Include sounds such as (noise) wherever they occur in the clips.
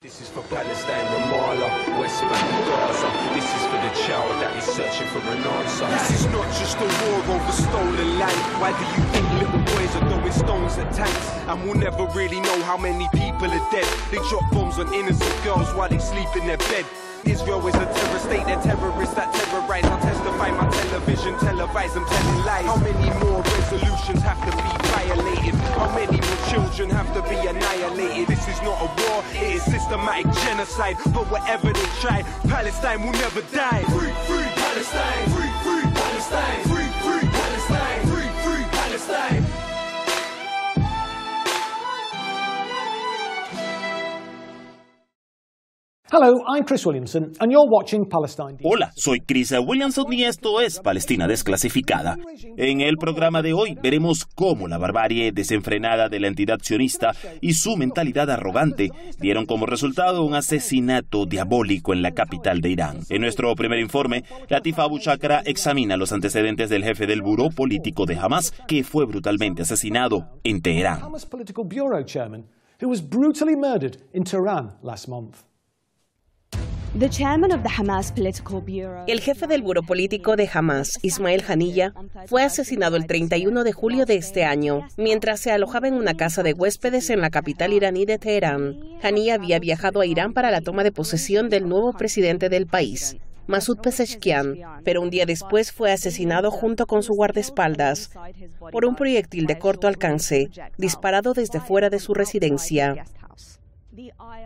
This is for Palestine, Ramallah, West Bank, Gaza. This is for the child that is searching for an answer. This is not just a war over stolen land. Why do you think little boys are throwing stones at tanks? And we'll never really know how many people are dead. They drop bombs on innocent girls while they sleep in their bed. Israel is a terror state, They're terrorists that terrorize. I'll testify my television, televised, I'm telling lies. How many more resolutions have to be violated? How many more children have to be annihilated? This is not a war, it is systematic genocide. But whatever they try, Palestine will never die. Free, free Palestine, free, free Palestine, free. Hello, I'm Chris Williamson, and you're watching Palestine. Hola, soy Chris Williamson y esto es Palestina Desclasificada. En el programa de hoy veremos cómo la barbarie desenfrenada de la entidad sionista y su mentalidad arrogante dieron como resultado un asesinato diabólico en la capital de Irán. En nuestro primer informe, Latifa Abu Chakra examina los antecedentes del jefe del buró político de Hamas, que fue brutalmente asesinado en Teherán. El jefe del buro Político de Hamas, Ismael Hanilla, fue asesinado el 31 de julio de este año, mientras se alojaba en una casa de huéspedes en la capital iraní de Teherán. Hanilla había viajado a Irán para la toma de posesión del nuevo presidente del país, Masud Pezeshkian, pero un día después fue asesinado junto con su guardaespaldas por un proyectil de corto alcance, disparado desde fuera de su residencia.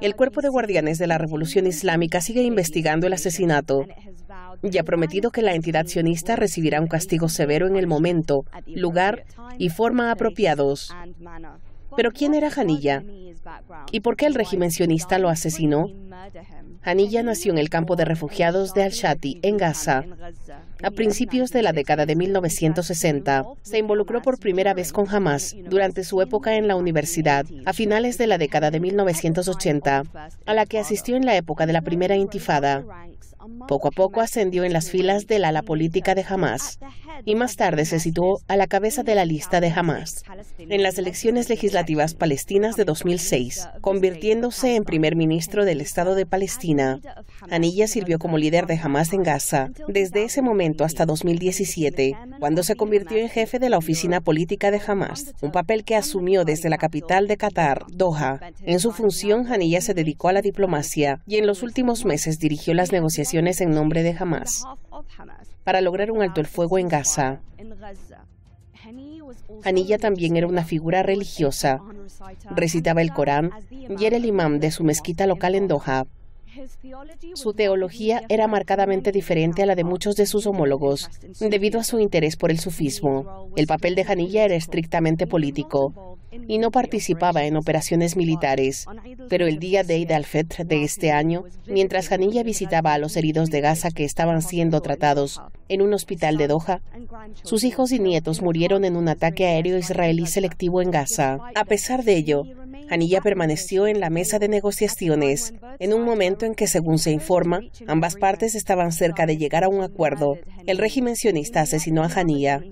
El cuerpo de guardianes de la Revolución Islámica sigue investigando el asesinato y ha prometido que la entidad sionista recibirá un castigo severo en el momento, lugar y forma apropiados. Pero ¿quién era Janilla? ¿Y por qué el régimen sionista lo asesinó? Hanilla nació en el campo de refugiados de Al-Shati, en Gaza. A principios de la década de 1960, se involucró por primera vez con Hamas durante su época en la universidad, a finales de la década de 1980, a la que asistió en la época de la primera intifada. Poco a poco ascendió en las filas del ala política de Hamas y más tarde se situó a la cabeza de la lista de Hamas en las elecciones legislativas palestinas de 2006, convirtiéndose en primer ministro del Estado de Palestina. Hanilla sirvió como líder de Hamas en Gaza desde ese momento hasta 2017, cuando se convirtió en jefe de la oficina política de Hamas, un papel que asumió desde la capital de Qatar, Doha. En su función, Hanilla se dedicó a la diplomacia y en los últimos meses dirigió las negociaciones en nombre de Hamas para lograr un alto el fuego en Gaza. Hanilla también era una figura religiosa, recitaba el Corán y era el imán de su mezquita local en Doha. Su teología era marcadamente diferente a la de muchos de sus homólogos, debido a su interés por el sufismo. El papel de Hanilla era estrictamente político y no participaba en operaciones militares, pero el día de Eid al-Fitr de este año, mientras Janilla visitaba a los heridos de Gaza que estaban siendo tratados en un hospital de Doha, sus hijos y nietos murieron en un ataque aéreo israelí selectivo en Gaza. A pesar de ello, hanía permaneció en la mesa de negociaciones en un momento en que, según se informa, ambas partes estaban cerca de llegar a un acuerdo. El régimen sionista asesinó a hanía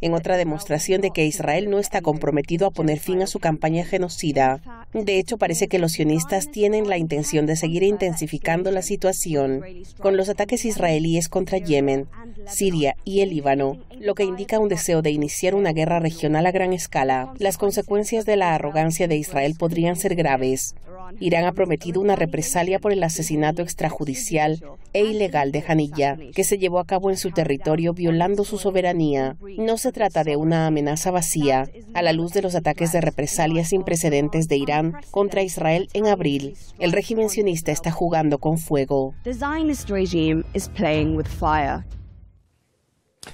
en otra demostración de que Israel no está comprometido a poner fin a su campaña genocida. De hecho, parece que los sionistas tienen la intención de seguir intensificando la situación con los ataques israelíes contra Yemen, Siria y el Líbano, lo que indica un deseo de iniciar una guerra regional a gran escala. Las consecuencias de la arrogancia de Israel podrían ser graves. Irán ha prometido una represalia por el asesinato extrajudicial e ilegal de Hanilla, que se llevó a cabo en su territorio violando su soberanía. No se trata de una amenaza vacía. A la luz de los ataques de represalia sin precedentes de Irán contra Israel en abril, el régimen sionista está jugando con fuego.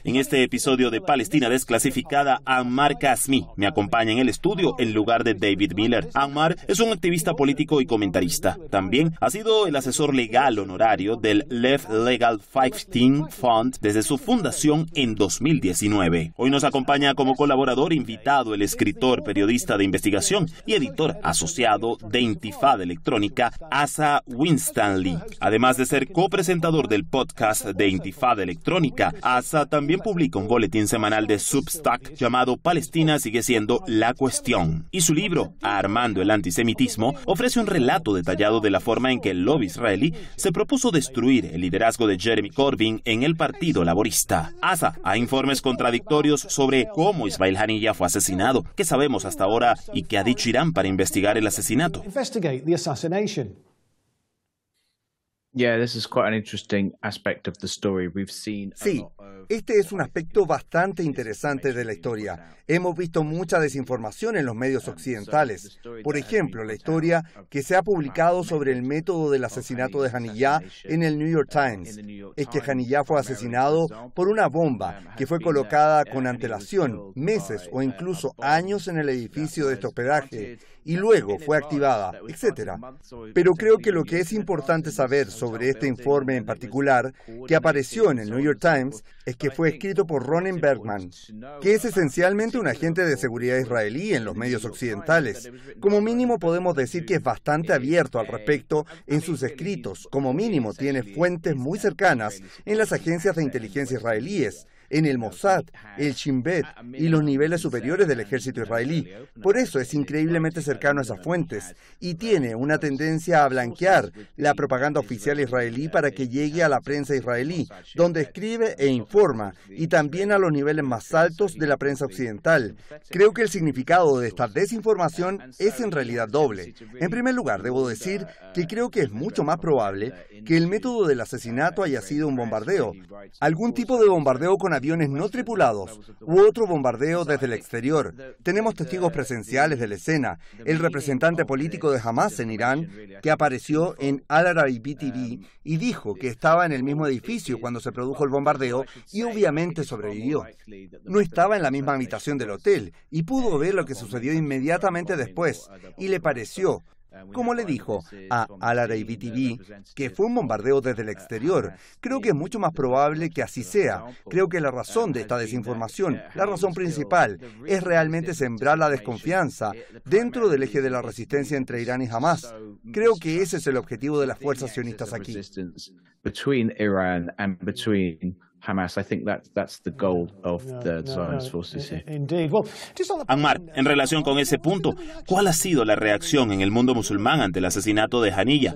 En este episodio de Palestina Desclasificada, Ammar Kasmi me acompaña en el estudio en lugar de David Miller. Ammar es un activista político y comentarista. También ha sido el asesor legal honorario del Left Legal 15 Fund desde su fundación en 2019. Hoy nos acompaña como colaborador invitado el escritor, periodista de investigación y editor asociado de Intifada Electrónica, Asa Winston Lee. Además de ser copresentador del podcast de Intifada Electrónica, Asa también también publica un boletín semanal de Substack llamado Palestina sigue siendo la cuestión. Y su libro, Armando el antisemitismo, ofrece un relato detallado de la forma en que el lobby israelí se propuso destruir el liderazgo de Jeremy Corbyn en el Partido Laborista. ASA ha informes contradictorios sobre cómo Ismail Haniyeh fue asesinado, qué sabemos hasta ahora y qué ha dicho Irán para investigar el asesinato. Sí, este es un aspecto bastante interesante de la historia. Hemos visto mucha desinformación en los medios um, occidentales. Por ejemplo, la historia que se ha publicado sobre el método del asesinato de Hanilla en el New York um, Times es que Hanilla fue asesinado por una bomba um, que fue uh, colocada con antelación, meses o uh, incluso años en el edificio de este hospedaje y luego fue activada, etc. Pero creo que lo que es importante saber sobre este informe en particular, que apareció en el New York Times, es que fue escrito por Ronen Bergman, que es esencialmente un agente de seguridad israelí en los medios occidentales. Como mínimo podemos decir que es bastante eh, abierto al eh, respecto en sus escritos, como mínimo tiene fuentes muy cercanas en las agencias de inteligencia israelíes en el Mossad, el Shin Bet y los niveles superiores del ejército israelí. Por eso es increíblemente cercano a esas fuentes y tiene una tendencia a blanquear la propaganda oficial israelí para que llegue a la prensa israelí, donde escribe e informa, y también a los niveles más altos de la prensa occidental. Creo que el significado de esta desinformación es en realidad doble. En primer lugar, debo decir ah, que creo que es mucho más probable que el método del asesinato haya sido un bombardeo, algún tipo de bombardeo con aviones no tripulados u otro bombardeo desde el exterior. Tenemos testigos presenciales de la escena, el representante político de Hamas en Irán, que apareció en Al Arabi TV y dijo que estaba en el mismo edificio cuando se produjo el bombardeo y obviamente sobrevivió. No estaba en la misma habitación del hotel y pudo ver lo que sucedió inmediatamente después y le pareció Ah, Como le dijo a Al Arabi TV, que fue un bombardeo desde el exterior, creo que es mucho más probable que así sea. Creo que la razón de esta desinformación, la razón principal, es realmente sembrar la desconfianza eh, dentro del eje de la resistencia entre Irán y Hamas. Creo que ese es el objetivo de las fuerzas sionistas aquí. Hamas. I think that's the goal of the Zionist forces en relación con ese punto, ¿cuál ha sido la reacción en el mundo musulmán ante el asesinato de Hanilla?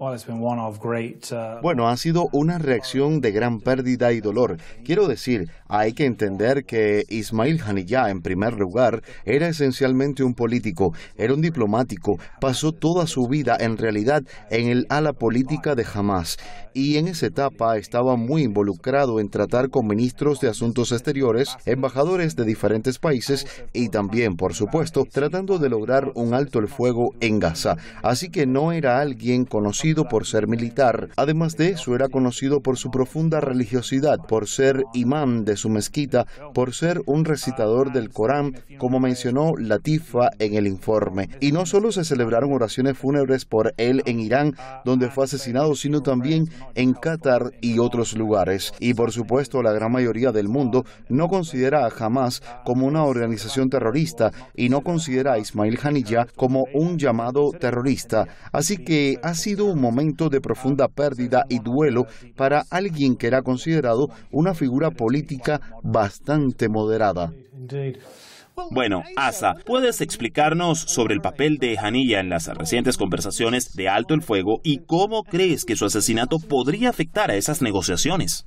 Uh, bueno, ha sido una reacción de gran pérdida y dolor. Quiero decir, hay que entender que Ismail Haniyeh, en primer lugar, era esencialmente un político, era un diplomático, pasó toda su vida en realidad en el ala política de Hamas y en esa etapa estaba muy involucrado en tratar con ministros de asuntos exteriores, embajadores de diferentes países y también, por supuesto, tratando de lograr un alto el fuego en Gaza. Así que no era alguien conocido por ser militar. Además de eso, era conocido por su profunda religiosidad, por ser imán de su mezquita, por ser un recitador del Corán, como mencionó Latifa en el informe. Y no solo se celebraron oraciones fúnebres por él en Irán, donde fue asesinado, sino también en Qatar y otros lugares. Y por supuesto, la gran mayoría del mundo no considera a Hamas como una organización terrorista y no considera a Ismail Haniyeh como un llamado terrorista. Así que ha sido un momento de profunda pérdida y duelo para alguien que era considerado una figura política bastante moderada. Bueno, Asa, ¿puedes explicarnos sobre el papel de Janilla en las recientes conversaciones de alto el fuego y cómo crees que su asesinato podría afectar a esas negociaciones?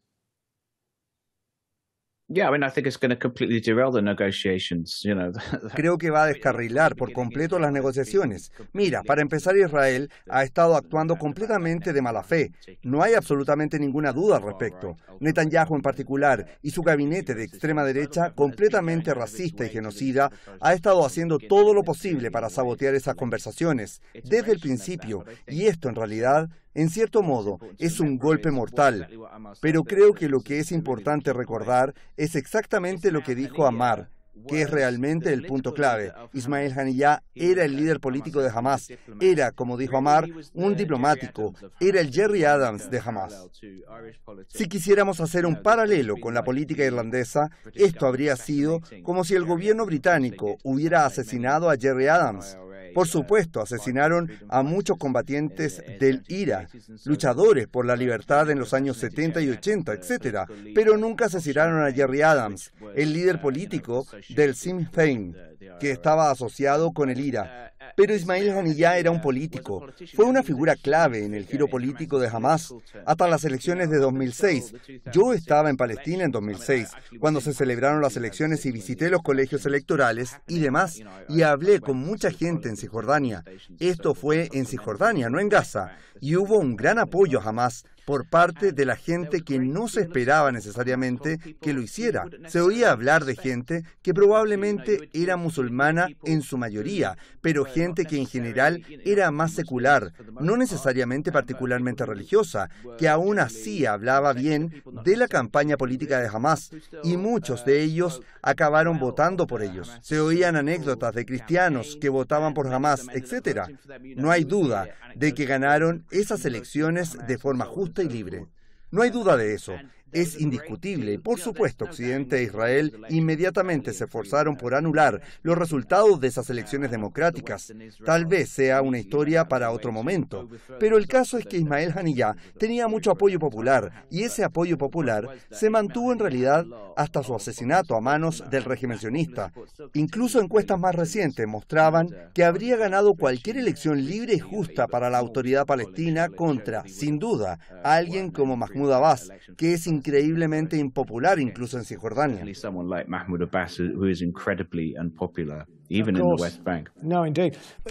Creo que va a descarrilar por completo las negociaciones. Mira, para empezar, Israel ha estado actuando completamente de mala fe. No hay absolutamente ninguna duda al respecto. Netanyahu en particular y su gabinete de extrema derecha, completamente racista y genocida, ha estado haciendo todo lo posible para sabotear esas conversaciones desde el principio y esto en realidad en cierto modo, es un golpe mortal, pero creo que lo que es importante recordar es exactamente lo que dijo Amar, que es realmente el punto clave. Ismael Hanilla era el líder político de Hamas, era, como dijo Amar, un diplomático, era el Jerry Adams de Hamas. Si quisiéramos hacer un paralelo con la política irlandesa, esto habría sido como si el gobierno británico hubiera asesinado a Jerry Adams. Por uh, supuesto, asesinaron a muchos combatientes uh, del uh, IRA, luchadores por la libertad en los años 70 y 80, etcétera... Pero nunca asesinaron a Jerry Adams, el líder político del Sim que estaba asociado con el IRA. Uh, uh, Pero Ismail Hanilla era un uh, político. Fue una figura clave en el giro político de Hamas hasta las elecciones de 2006. Yo estaba en Palestina en 2006, cuando se celebraron las elecciones y visité los colegios electorales y demás, y hablé con mucha gente en Cisjordania. Esto fue en Cisjordania, no en Gaza y hubo un gran apoyo a Hamas por parte de la gente que no se esperaba necesariamente que lo hiciera. Se oía hablar de gente que probablemente era musulmana en su mayoría, pero gente que en general era más secular, no necesariamente particularmente religiosa, que aún así hablaba bien de la campaña política de Hamas y muchos de ellos acabaron votando por ellos. Se oían anécdotas de cristianos que votaban por Hamas, etc. No hay duda de que ganaron esas elecciones de forma justa y libre. No hay duda de eso es indiscutible. Por supuesto, Occidente e Israel inmediatamente se esforzaron por anular los resultados de esas elecciones democráticas. Tal vez sea una historia para otro momento, pero el caso es que Ismael Haniyá tenía mucho apoyo popular y ese apoyo popular se mantuvo en realidad hasta su asesinato a manos del régimen sionista. Incluso encuestas más recientes mostraban que habría ganado cualquier elección libre y justa para la autoridad palestina contra, sin duda, alguien como Mahmoud Abbas, que es increíblemente impopular incluso en Cisjordania.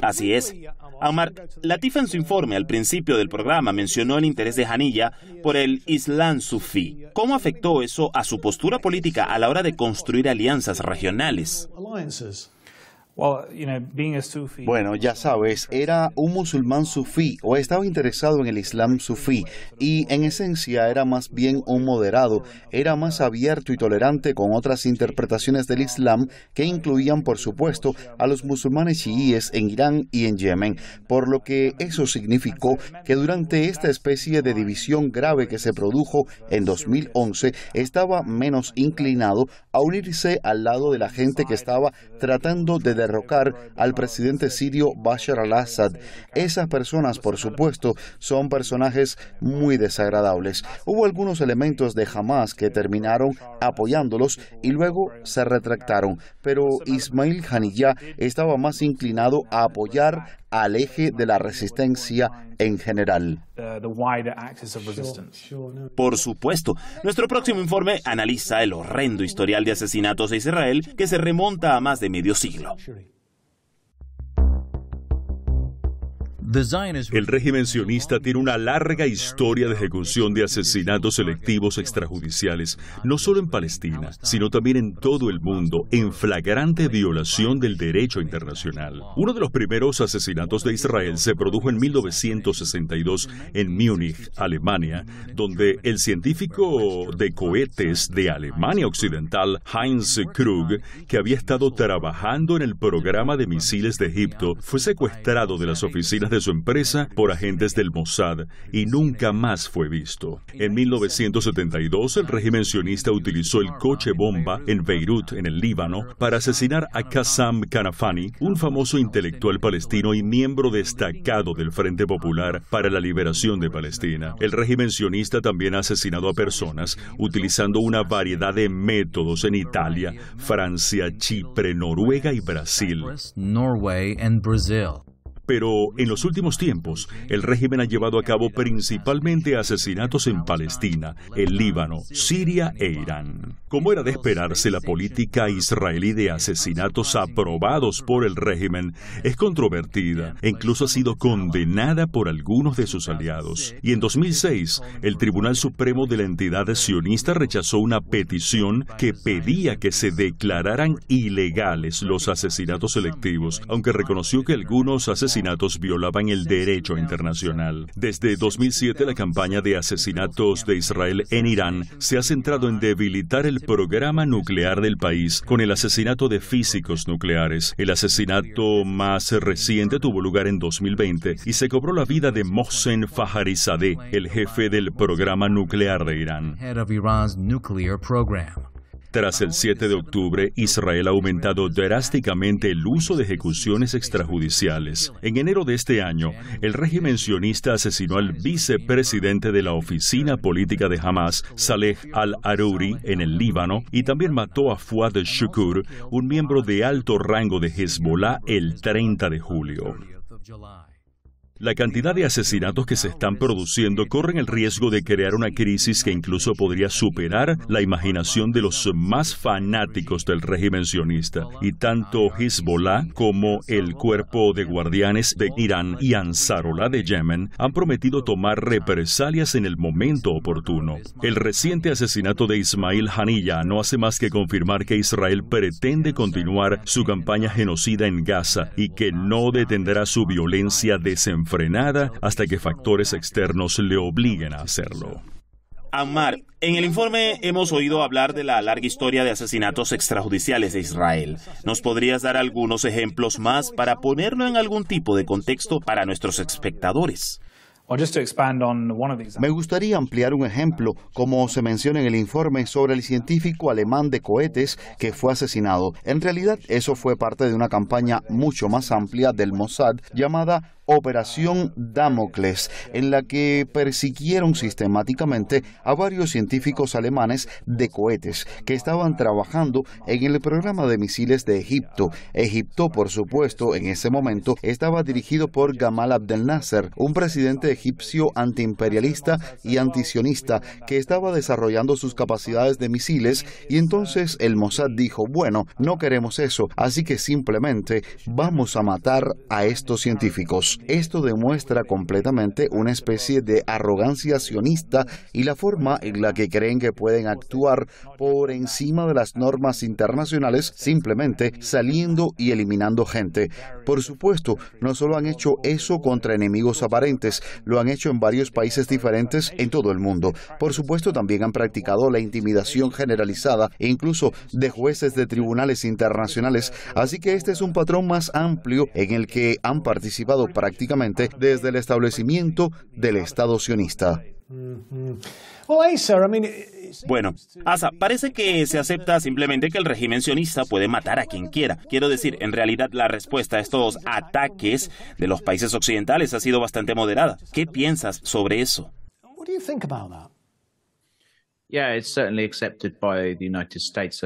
Así es. Amar, Latif en su informe al principio del programa mencionó el interés de Hanilla por el Islam sufí. ¿Cómo afectó eso a su postura política a la hora de construir alianzas regionales? Bueno, ya sabes, era un musulmán sufí o estaba interesado en el Islam sufí y en esencia era más bien un moderado, era más abierto y tolerante con otras interpretaciones del Islam que incluían, por supuesto, a los musulmanes chiíes en Irán y en Yemen, por lo que eso significó que durante esta especie de división grave que se produjo en 2011 estaba menos inclinado a unirse al lado de la gente que estaba tratando de derrocar al presidente sirio Bashar al-Assad. Esas personas, por supuesto, son personajes muy desagradables. Hubo algunos elementos de Hamas que terminaron apoyándolos y luego se retractaron, pero Ismail Haniyeh estaba más inclinado a apoyar al eje de la resistencia en general. Uh, Por supuesto, nuestro próximo informe analiza el horrendo historial de asesinatos de Israel que se remonta a más de medio siglo. El régimen sionista tiene una larga historia de ejecución de asesinatos selectivos extrajudiciales, no solo en Palestina, sino también en todo el mundo, en flagrante violación del derecho internacional. Uno de los primeros asesinatos de Israel se produjo en 1962 en Múnich, Alemania, donde el científico de cohetes de Alemania Occidental, Heinz Krug, que había estado trabajando en el programa de misiles de Egipto, fue secuestrado de las oficinas de su empresa por agentes del Mossad y nunca más fue visto. En 1972, el régimen sionista utilizó el coche bomba en Beirut, en el Líbano, para asesinar a Qassam Kanafani, un famoso intelectual palestino y miembro destacado del Frente Popular para la Liberación de Palestina. El régimen sionista también ha asesinado a personas utilizando una variedad de métodos en Italia, Francia, Chipre, Noruega y Brasil. Pero en los últimos tiempos, el régimen ha llevado a cabo principalmente asesinatos en Palestina, el Líbano, Siria e Irán. Como era de esperarse, la política israelí de asesinatos aprobados por el régimen es controvertida e incluso ha sido condenada por algunos de sus aliados. Y en 2006, el Tribunal Supremo de la entidad sionista rechazó una petición que pedía que se declararan ilegales los asesinatos selectivos, aunque reconoció que algunos asesinatos asesinatos violaban el derecho internacional. Desde 2007, la campaña de asesinatos de Israel en Irán se ha centrado en debilitar el programa nuclear del país con el asesinato de físicos nucleares. El asesinato más reciente tuvo lugar en 2020 y se cobró la vida de Mohsen Faharizadeh, el jefe del programa nuclear de Irán. Tras el 7 de octubre, Israel ha aumentado drásticamente el uso de ejecuciones extrajudiciales. En enero de este año, el régimen sionista asesinó al vicepresidente de la oficina política de Hamas, Saleh al arouri en el Líbano, y también mató a Fuad Shukur, un miembro de alto rango de Hezbollah, el 30 de julio. La cantidad de asesinatos que se están produciendo corren el riesgo de crear una crisis que incluso podría superar la imaginación de los más fanáticos del régimen sionista. Y tanto Hezbollah como el cuerpo de guardianes de Irán y Ansarullah de Yemen han prometido tomar represalias en el momento oportuno. El reciente asesinato de Ismail Hanilla no hace más que confirmar que Israel pretende continuar su campaña genocida en Gaza y que no detendrá su violencia desenfrenada frenada hasta que factores externos le obliguen a hacerlo. Amar, en el informe hemos oído hablar de la larga historia de asesinatos extrajudiciales de Israel. ¿Nos podrías dar algunos ejemplos más para ponerlo en algún tipo de contexto para nuestros espectadores? Me gustaría ampliar un ejemplo, como se menciona en el informe sobre el científico alemán de cohetes que fue asesinado. En realidad, eso fue parte de una campaña mucho más amplia del Mossad llamada Operación Damocles, en la que persiguieron sistemáticamente a varios científicos alemanes de cohetes que estaban trabajando en el programa de misiles de Egipto. Egipto, por supuesto, en ese momento estaba dirigido por Gamal Abdel Nasser, un presidente egipcio antiimperialista y antisionista que estaba desarrollando sus capacidades de misiles y entonces el Mossad dijo, bueno, no queremos eso, así que simplemente vamos a matar a estos científicos. Esto demuestra completamente una especie de arrogancia sionista y la forma en la que creen que pueden actuar por encima de las normas internacionales simplemente saliendo y eliminando gente. Por supuesto, no solo han hecho eso contra enemigos aparentes, lo han hecho en varios países diferentes en todo el mundo. Por supuesto, también han practicado la intimidación generalizada, e incluso de jueces de tribunales internacionales, así que este es un patrón más amplio en el que han participado prácticamente desde el establecimiento del Estado sionista. Bueno, Asa, parece que se acepta simplemente que el régimen sionista puede matar a quien quiera. Quiero decir, en realidad la respuesta a estos ataques de los países occidentales ha sido bastante moderada. ¿Qué piensas sobre eso? certainly accepted by the United States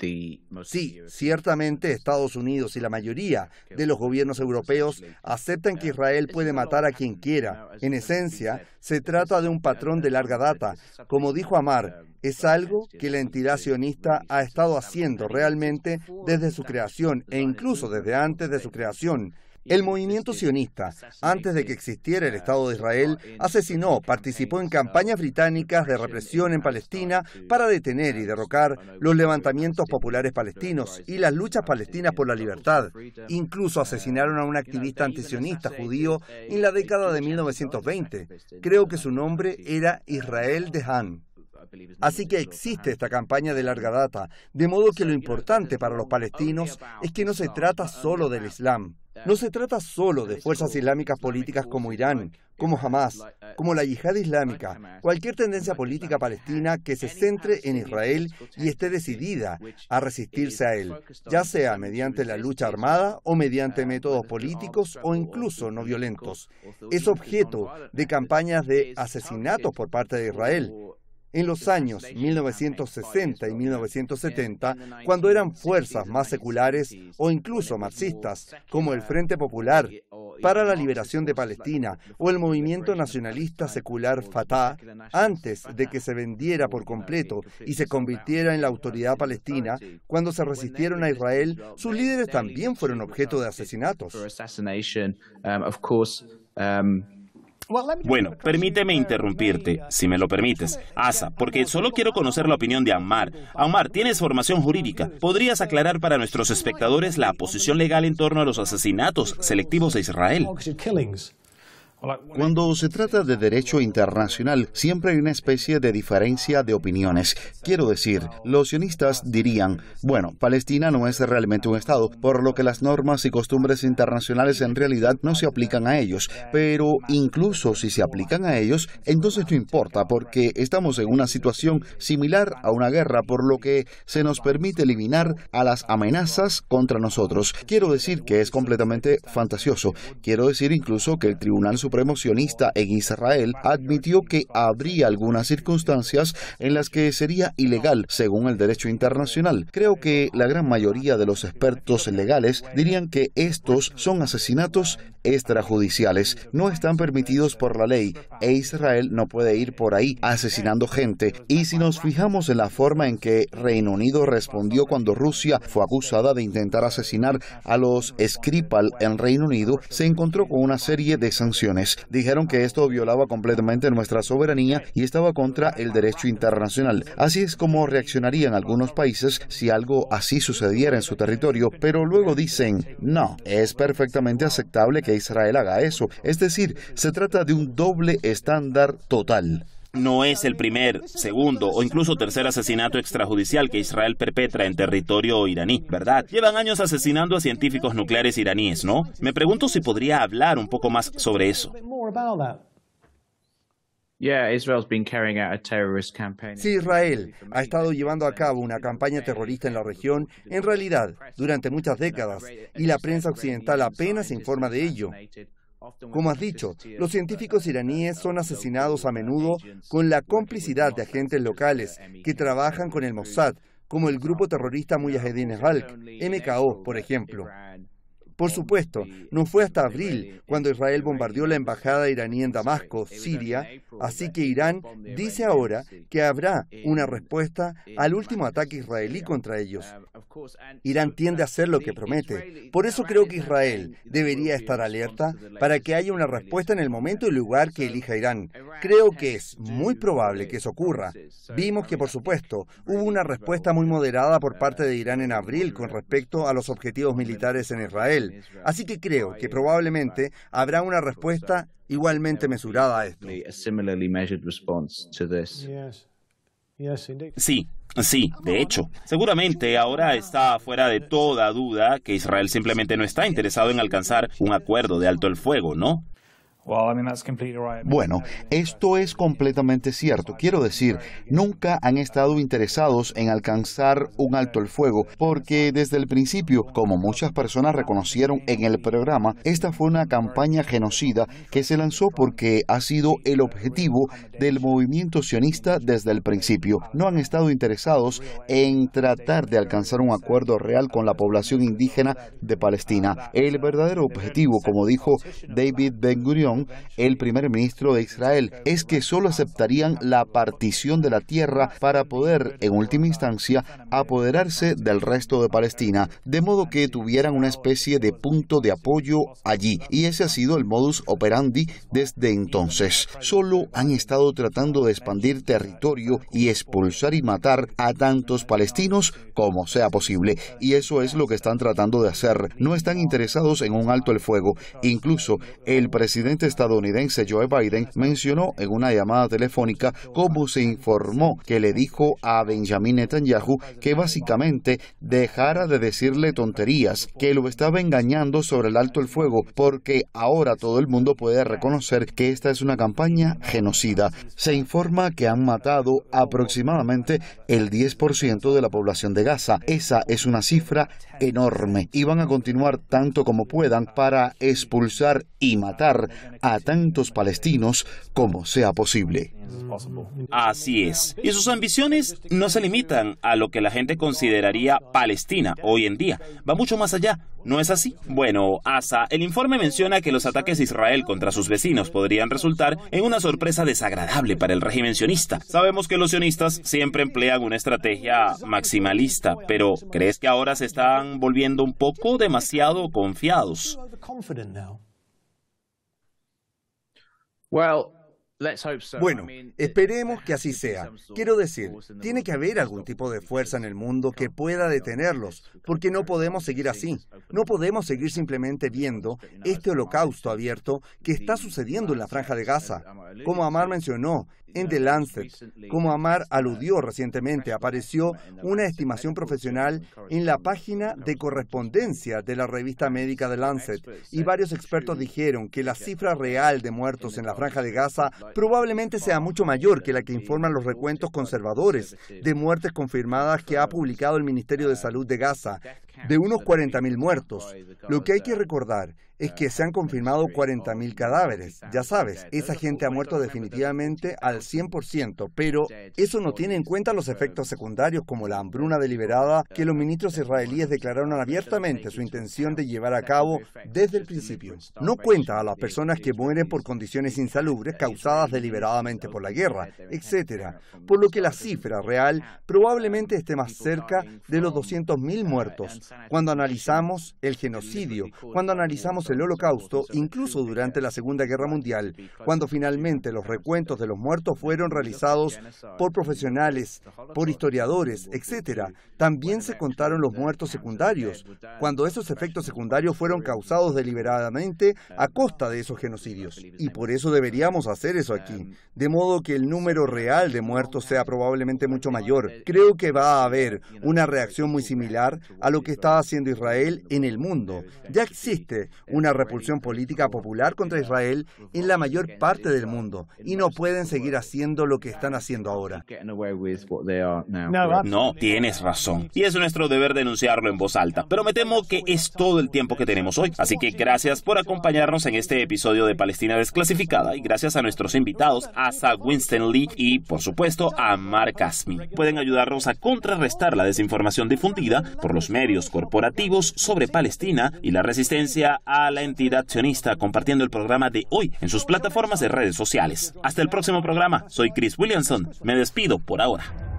Sí, ciertamente Estados Unidos y la mayoría de los gobiernos europeos aceptan que Israel puede matar a quien quiera. En esencia, se trata de un patrón de larga data. Como dijo Amar, es algo que la entidad sionista ha estado haciendo realmente desde su creación e incluso desde antes de su creación. El movimiento sionista, antes de que existiera el Estado de Israel, asesinó, participó en campañas británicas de represión en Palestina para detener y derrocar los levantamientos populares palestinos y las luchas palestinas por la libertad. Incluso asesinaron a un activista antisionista judío en la década de 1920. Creo que su nombre era Israel Dehan. Así que existe esta campaña de larga data, de modo que lo importante para los palestinos es que no se trata solo del Islam. No se trata solo de fuerzas islámicas políticas como Irán, como Hamas, como la yihad islámica, cualquier tendencia política palestina que se centre en Israel y esté decidida a resistirse a él, ya sea mediante la lucha armada o mediante métodos políticos o incluso no violentos. Es objeto de campañas de asesinatos por parte de Israel, en los años 1960 y 1970, cuando eran fuerzas más seculares o incluso marxistas, como el Frente Popular para la Liberación de Palestina o el movimiento nacionalista secular Fatah, antes de que se vendiera por completo y se convirtiera en la autoridad palestina, cuando se resistieron a Israel, sus líderes también fueron objeto de asesinatos. Bueno, permíteme interrumpirte, si me lo permites, Asa, porque solo quiero conocer la opinión de Ammar. Ammar, tienes formación jurídica. ¿Podrías aclarar para nuestros espectadores la posición legal en torno a los asesinatos selectivos de Israel? Cuando se trata de derecho internacional, siempre hay una especie de diferencia de opiniones. Quiero decir, los sionistas dirían, bueno, Palestina no es realmente un Estado, por lo que las normas y costumbres internacionales en realidad no se aplican a ellos, pero incluso si se aplican a ellos, entonces no importa, porque estamos en una situación similar a una guerra, por lo que se nos permite eliminar a las amenazas contra nosotros. Quiero decir que es completamente fantasioso. Quiero decir incluso que el Tribunal Supremo promocionista en Israel admitió que habría algunas circunstancias en las que sería ilegal según el derecho internacional. Creo que la gran mayoría de los expertos legales dirían que estos son asesinatos extrajudiciales no están permitidos por la ley e Israel no puede ir por ahí asesinando gente. Y si nos fijamos en la forma en que Reino Unido respondió cuando Rusia fue acusada de intentar asesinar a los Skripal en Reino Unido, se encontró con una serie de sanciones. Dijeron que esto violaba completamente nuestra soberanía y estaba contra el derecho internacional. Así es como reaccionarían algunos países si algo así sucediera en su territorio, pero luego dicen, no, es perfectamente aceptable que Israel haga eso. Es decir, se trata de un doble estándar total. No es el primer, segundo o incluso tercer asesinato extrajudicial que Israel perpetra en territorio iraní, ¿verdad? Llevan años asesinando a científicos nucleares iraníes, ¿no? Me pregunto si podría hablar un poco más sobre eso. Sí, Israel ha estado llevando a cabo una campaña terrorista en la región, en realidad, durante muchas décadas, y la prensa occidental apenas informa de ello. Como has dicho, los científicos iraníes son asesinados a menudo con la complicidad de agentes locales que trabajan con el Mossad, como el grupo terrorista Mujahedin Halk, MKO, por ejemplo. Por supuesto, no fue hasta abril cuando Israel bombardeó la embajada iraní en Damasco, Siria, así que Irán dice ahora que habrá eh, una eh, respuesta eh, al último ataque israelí contra ellos. Um, Irán uh, tiende a hacer lo que promete. Por eso creo que Israel debería estar alerta para que haya una respuesta en el momento y lugar que elija Irán. Creo que es muy probable que eso ocurra. Vimos que, por supuesto, hubo una respuesta muy moderada por uh, parte de Irán en abril con respecto a los objetivos militares en Israel. Así que creo que probablemente habrá una respuesta igualmente mesurada a esto. Sí, Sí, de hecho, seguramente ahora está fuera de toda duda que Israel simplemente no está interesado en alcanzar un acuerdo de alto el fuego, ¿no? Bueno, esto es completamente cierto. Quiero decir, nunca han estado interesados en alcanzar un alto el fuego, porque desde el principio, como muchas personas reconocieron en el programa, esta fue una campaña genocida que se lanzó porque ha sido el objetivo del movimiento sionista desde el principio. No han estado interesados en tratar de alcanzar un acuerdo real con la población indígena de Palestina. El verdadero objetivo, como dijo David Ben Gurion, el primer ministro de Israel, es que solo aceptarían la partición de la tierra para poder, en última instancia, apoderarse del resto de Palestina, de modo que tuvieran una especie de punto de apoyo allí. Y ese ha sido el modus operandi desde entonces. Solo han estado tratando de expandir territorio y expulsar y matar a tantos palestinos como sea posible. Y eso es lo que están tratando de hacer. No están interesados en un alto el fuego. Incluso el presidente estadounidense Joe Biden mencionó en una llamada telefónica cómo se informó que le dijo a Benjamin Netanyahu que básicamente dejara de decirle tonterías, que lo estaba engañando sobre el alto el fuego, porque ahora todo el mundo puede reconocer que esta es una campaña genocida. Se informa que han matado aproximadamente el 10% de la población de Gaza. Esa es una cifra enorme y van a continuar tanto como puedan para expulsar y matar a tantos palestinos como sea posible. Así es. Y sus ambiciones no se limitan a lo que la gente consideraría Palestina hoy en día. Va mucho más allá. ¿No es así? Bueno, ASA, el informe menciona que los ataques de Israel contra sus vecinos podrían resultar en una sorpresa desagradable para el régimen sionista. Sabemos que los sionistas siempre emplean una estrategia maximalista, pero ¿crees que ahora se están volviendo un poco demasiado confiados? Bueno, esperemos (laughs) que así sea. Quiero decir, tiene que haber algún tipo de fuerza en el mundo que pueda detenerlos, porque no podemos seguir así. No podemos seguir simplemente viendo este holocausto abierto que está sucediendo en la franja de Gaza. Como Amar mencionó, en The Lancet. Como Amar aludió recientemente, apareció una estimación profesional en la página de correspondencia de la revista médica The Lancet y varios expertos dijeron que la cifra real de muertos en la franja de Gaza probablemente sea mucho mayor que la que informan los recuentos conservadores de muertes confirmadas que ha publicado el Ministerio de Salud de Gaza, de unos 40.000 muertos. Lo que hay que recordar es que se han confirmado 40.000 cadáveres. Ya sabes, esa gente ha muerto definitivamente al 100%, pero eso no tiene en cuenta los efectos secundarios como la hambruna deliberada que los ministros israelíes declararon abiertamente su intención de llevar a cabo desde el principio. No cuenta a las personas que mueren por condiciones insalubres causadas deliberadamente por la guerra, etc. Por lo que la cifra real probablemente um, esté más cerca de los 200.000 uh, muertos, cuando analizamos el genocidio, cuando analizamos el holocausto, incluso durante la Segunda Guerra Mundial, cuando finalmente los recuentos de los muertos fueron realizados por profesionales, por historiadores, etc., este también se contaron los muertos secundarios, cuando esos efectos secundarios fueron causados deliberadamente eh, a costa de esos genocidios. Y por eso deberíamos hacer eso aquí, de modo que el número real de muertos sea probablemente mucho mayor. Creo que va a haber una reacción muy similar a lo que está haciendo Israel en el mundo. Ya existe una repulsión política popular contra Israel en la mayor parte del mundo y no pueden seguir haciendo lo que están haciendo ahora. No, tienes razón. Y es nuestro deber denunciarlo en voz alta. Pero me temo que es todo el tiempo que tenemos hoy. Así que gracias por acompañarnos en este episodio de Palestina Desclasificada y gracias a nuestros invitados, Asa Winston Lee y, por supuesto, a Mark Asmi. Pueden ayudarnos a contrarrestar la desinformación difundida por los medios corporativos sobre Palestina y la resistencia a la entidad sionista, compartiendo el programa de hoy en sus plataformas de redes sociales. Hasta el próximo programa, soy Chris Williamson, me despido por ahora.